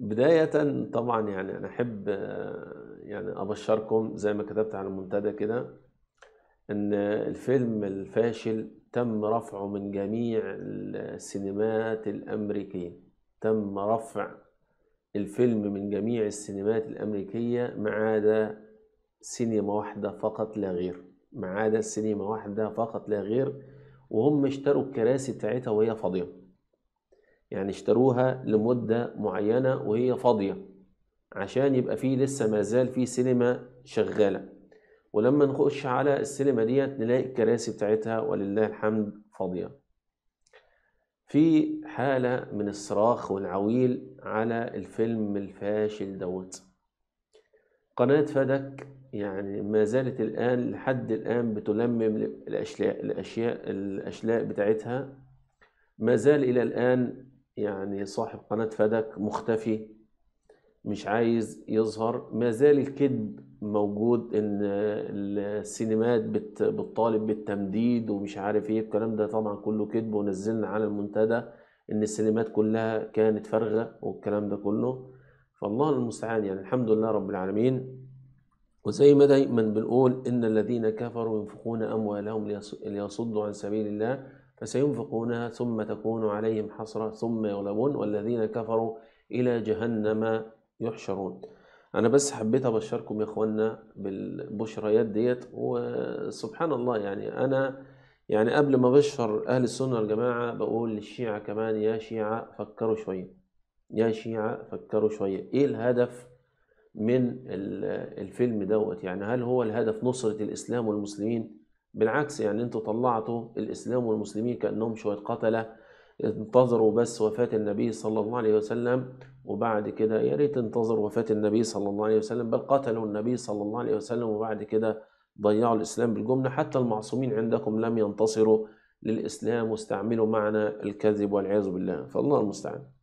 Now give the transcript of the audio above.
بداية طبعا يعني أنا أحب يعني أبشركم زي ما كتبت على المنتدى كده إن الفيلم الفاشل تم رفعه من جميع السينمات الأمريكية تم رفع الفيلم من جميع السينمات الأمريكية ما عدا سينما واحدة فقط لا غير ما عدا سينما واحدة فقط لا غير وهم اشتروا الكراسي بتاعتها وهي فاضية يعني اشتروها لمدة معينة وهي فاضية عشان يبقى فيه لسه ما زال فيه سينما شغالة ولما نخش على السينما ديت نلاقي الكراسي بتاعتها ولله الحمد فاضية في حالة من الصراخ والعويل على الفيلم الفاشل دوت قناة فدك يعني ما زالت الآن لحد الآن بتلمم الأشياء الأشياء الأشلاء بتاعتها ما زال إلى الآن يعني صاحب قناة فدك مختفي مش عايز يظهر ما زال الكذب موجود ان السينمات بتطالب بالتمديد ومش عارف ايه الكلام ده طبعا كله كذب ونزلنا على المنتدى ان السينمات كلها كانت فارغه والكلام ده كله فالله المستعان يعني الحمد لله رب العالمين وزي ما دايما بنقول ان الذين كفروا ينفقون اموالهم ليصدوا عن سبيل الله فسينفقونها ثم تكون عليهم حسرة ثم يغلبون والذين كفروا إلى جهنم يحشرون أنا بس حبيت أبشركم يا إخوانا بالبشريات ديت وسبحان الله يعني أنا يعني قبل ما بشر أهل السنة الجماعة بقول للشيعة كمان يا شيعة فكروا شوية يا شيعة فكروا شوية إيه الهدف من الفيلم دوت يعني هل هو الهدف نصرة الإسلام والمسلمين بالعكس يعني انتوا طلعتوا الاسلام والمسلمين كانهم شويه قتله انتظروا بس وفاه النبي صلى الله عليه وسلم وبعد كده يا ريت انتظروا وفاه النبي صلى الله عليه وسلم بل قتلوا النبي صلى الله عليه وسلم وبعد كده ضيعوا الاسلام بالجمله حتى المعصومين عندكم لم ينتصروا للاسلام واستعملوا معنى الكذب والعياذ بالله فالله المستعان